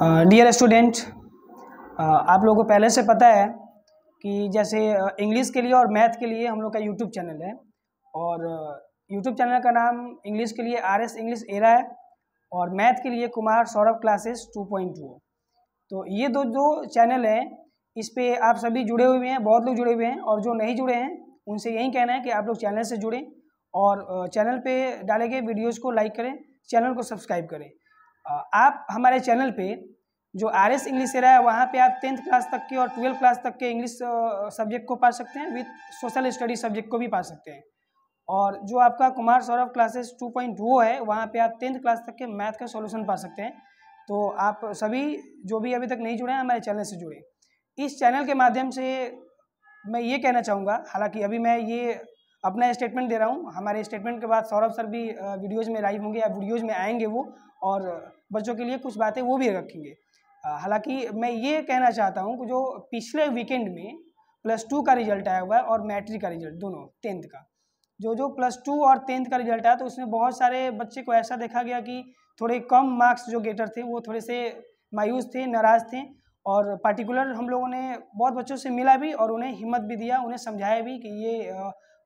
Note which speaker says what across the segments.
Speaker 1: dear uh, student uh, आप लोगों को पहले से पता है कि जैसे इंग्लिश uh, के लिए और मैथ के लिए हम लोग का यूट्यूब चैनल है और यूट्यूब चैनल का नाम इंग्लिश के लिए आर एस इंग्लिश एरा है और मैथ के लिए Kumar Saurabh Classes two point two तो ये दो जो चैनल हैं इस पर आप सभी जुड़े हुए हैं बहुत लोग जुड़े हुए हैं और जो नहीं जुड़े हैं उनसे यही कहना है कि आप लोग चैनल से जुड़ें और चैनल पर डाले गए वीडियोज़ को लाइक करें चैनल को सब्सक्राइब करें आप हमारे चैनल पे जो आर एस इंग्लिश एरा है वहाँ पे आप टेंथ क्लास तक के और ट्वेल्थ क्लास तक के इंग्लिश सब्जेक्ट को पा सकते हैं विथ सोशल स्टडी सब्जेक्ट को भी पा सकते हैं और जो आपका Kumar Saurabh Classes two point वो है वहाँ पे आप टेंथ क्लास तक के मैथ का सॉल्यूशन पा सकते हैं तो आप सभी जो भी अभी तक नहीं जुड़े हैं हमारे चैनल से जुड़े इस चैनल के माध्यम से मैं ये कहना चाहूँगा हालांकि अभी मैं ये अपना स्टेटमेंट दे रहा हूँ हमारे स्टेटमेंट के बाद सौरभ सर भी वीडियोज़ में लाइव होंगे या वीडियोज़ में आएंगे वो और बच्चों के लिए कुछ बातें वो भी रखेंगे हालांकि मैं ये कहना चाहता हूँ कि जो पिछले वीकेंड में प्लस टू का रिजल्ट आया हुआ है और मैट्रिक का रिजल्ट दोनों टेंथ का जो जो प्लस टू और टेंथ का रिजल्ट आया तो उसमें बहुत सारे बच्चे को ऐसा देखा गया कि थोड़े कम मार्क्स जो गेटर थे वो थोड़े से मायूस थे नाराज़ थे और पार्टिकुलर हम लोगों ने बहुत बच्चों से मिला भी और उन्हें हिम्मत भी दिया उन्हें समझाया भी कि ये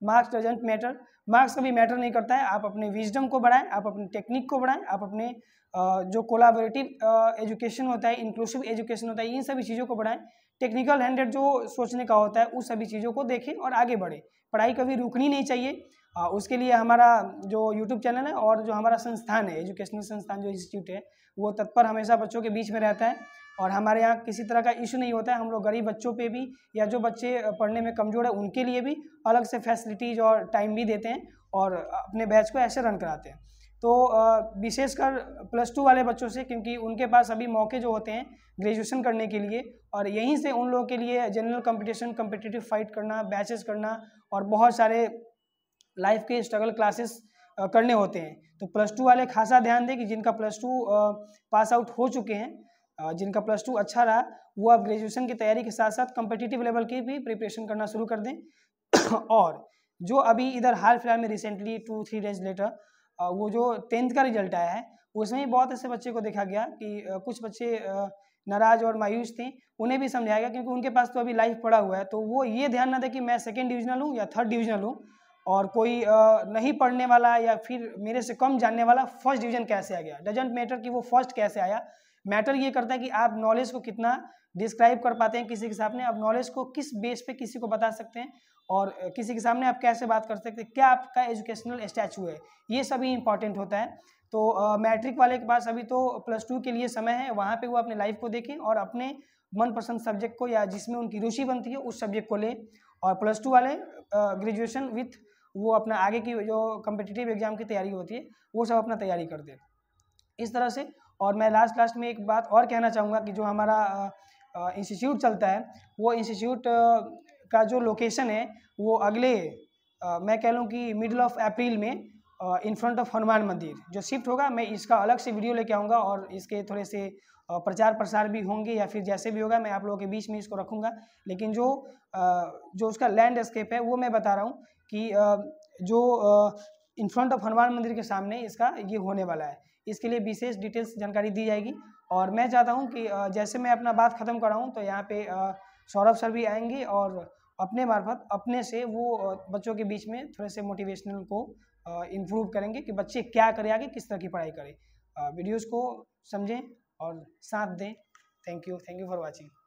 Speaker 1: मार्क्स डजेंट मैटर मार्क्स कभी मैटर नहीं करता है आप अपने विजडम को बढ़ाएं आप अपनी टेक्निक को बढ़ाएं आप अपने जो कोलाबरेटिव एजुकेशन होता है इंक्लूसिव एजुकेशन होता है इन सभी चीज़ों को बढ़ाएं टेक्निकल हैंडेड जो सोचने का होता है उस सभी चीज़ों को देखें और आगे बढ़ें पढ़ाई कभी रुकनी नहीं चाहिए आ, उसके लिए हमारा जो यूट्यूब चैनल है और जो हमारा संस्थान है एजुकेशनल संस्थान जो इंस्टीट्यूट है वो तत्पर हमेशा बच्चों के बीच में रहता है और हमारे यहाँ किसी तरह का इशू नहीं होता है हम लोग गरीब बच्चों पे भी या जो बच्चे पढ़ने में कमज़ोर है उनके लिए भी अलग से फैसिलिटीज़ और टाइम भी देते हैं और अपने बैच को ऐसे रन कराते हैं तो विशेषकर प्लस टू वाले बच्चों से क्योंकि उनके पास अभी मौके जो होते हैं ग्रेजुएशन करने के लिए और यहीं से उन लोगों के लिए जनरल कंपटीशन कम्पटिटिव फाइट करना बैचेस करना और बहुत सारे लाइफ के स्ट्रगल क्लासेस करने होते हैं तो प्लस टू वाले खासा ध्यान दें कि जिनका प्लस टू पास आउट हो चुके हैं जिनका प्लस टू अच्छा रहा वो आप ग्रेजुएशन की तैयारी के साथ साथ कम्पिटिटिव लेवल की भी प्रिपरेशन करना शुरू कर दें और जो अभी इधर हाल फिलहाल में recently two three days later वो जो टेंथ का रिजल्ट आया है उसमें भी बहुत ऐसे बच्चे को देखा गया कि कुछ बच्चे नाराज और मायूस थे उन्हें भी समझाया गया क्योंकि उनके पास तो अभी लाइफ पड़ा हुआ है तो वो ये ध्यान ना दे कि मैं सेकेंड डिविजनल हूँ या थर्ड डिविजनल हूँ और कोई नहीं पढ़ने वाला या फिर मेरे से कम जानने वाला फर्स्ट डिवीजन कैसे आ गया डजेंट मैटर कि वो फर्स्ट कैसे आया मैटर ये करता है कि आप नॉलेज को कितना डिस्क्राइब कर पाते हैं किसी के सामने आप नॉलेज को किस बेस पे किसी को बता सकते हैं और किसी के सामने आप कैसे बात कर सकते हैं क्या आपका एजुकेशनल स्टैचू है ये सभी इंपॉर्टेंट होता है तो मैट्रिक वाले के पास अभी तो प्लस टू के लिए समय है वहाँ पर वो अपने लाइफ को देखें और अपने मनपसंद सब्जेक्ट को या जिसमें उनकी रुचि बनती है उस सब्जेक्ट को लें और प्लस टू वाले ग्रेजुएशन विथ वो अपना आगे की जो कम्पिटिटिव एग्जाम की तैयारी होती है वो सब अपना तैयारी कर दें इस तरह से और मैं लास्ट लास्ट में एक बात और कहना चाहूँगा कि जो हमारा इंस्टीट्यूट चलता है वो इंस्टीट्यूट का जो लोकेशन है वो अगले आ, मैं कह लूँ कि मिडिल ऑफ अप्रैल में इन फ्रंट ऑफ हनुमान मंदिर जो शिफ्ट होगा मैं इसका अलग से वीडियो लेके आऊँगा और इसके थोड़े से प्रचार प्रसार भी होंगे या फिर जैसे भी होगा मैं आप लोगों के बीच में इसको रखूँगा लेकिन जो जो उसका लैंडस्केप है वो मैं बता रहा हूँ कि जो इन फ्रंट ऑफ हनुमान मंदिर के सामने इसका ये होने वाला है इसके लिए विशेष डिटेल्स जानकारी दी जाएगी और मैं चाहता हूँ कि जैसे मैं अपना बात ख़त्म कर रहा हूँ तो यहाँ पे सौरभ सर भी आएंगे और अपने मार्फत अपने से वो बच्चों के बीच में थोड़े से मोटिवेशनल को इम्प्रूव करेंगे कि बच्चे क्या करें आगे किस तरह की पढ़ाई करें वीडियोज़ को समझें और साथ दें thank you thank you for watching